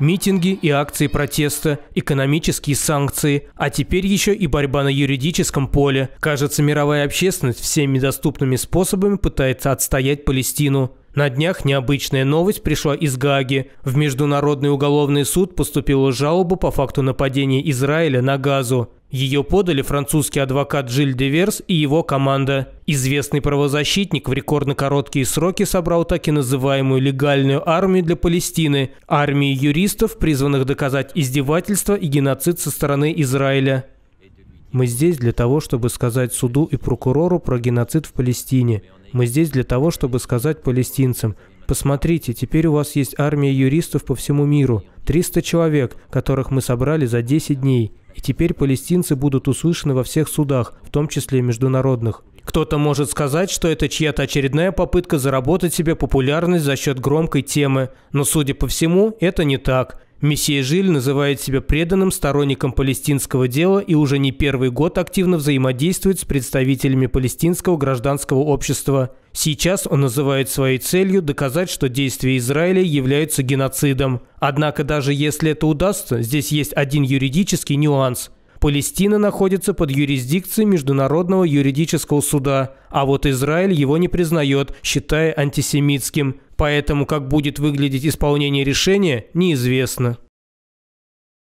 Митинги и акции протеста, экономические санкции, а теперь еще и борьба на юридическом поле. Кажется, мировая общественность всеми доступными способами пытается отстоять Палестину. На днях необычная новость пришла из Гаги. В Международный уголовный суд поступила жалоба по факту нападения Израиля на Газу. Ее подали французский адвокат Жиль Деверс и его команда. Известный правозащитник в рекордно короткие сроки собрал так и называемую легальную армию для Палестины, армии юристов, призванных доказать издевательство и геноцид со стороны Израиля. Мы здесь для того, чтобы сказать суду и прокурору про геноцид в Палестине. Мы здесь для того, чтобы сказать палестинцам, Посмотрите, теперь у вас есть армия юристов по всему миру. 300 человек, которых мы собрали за 10 дней. И теперь палестинцы будут услышаны во всех судах, в том числе международных. Кто-то может сказать, что это чья-то очередная попытка заработать себе популярность за счет громкой темы, но, судя по всему, это не так. Мессия Жиль называет себя преданным сторонником палестинского дела и уже не первый год активно взаимодействует с представителями палестинского гражданского общества. Сейчас он называет своей целью доказать, что действия Израиля являются геноцидом. Однако даже если это удастся, здесь есть один юридический нюанс – Палестина находится под юрисдикцией Международного юридического суда, а вот Израиль его не признает, считая антисемитским. Поэтому как будет выглядеть исполнение решения, неизвестно.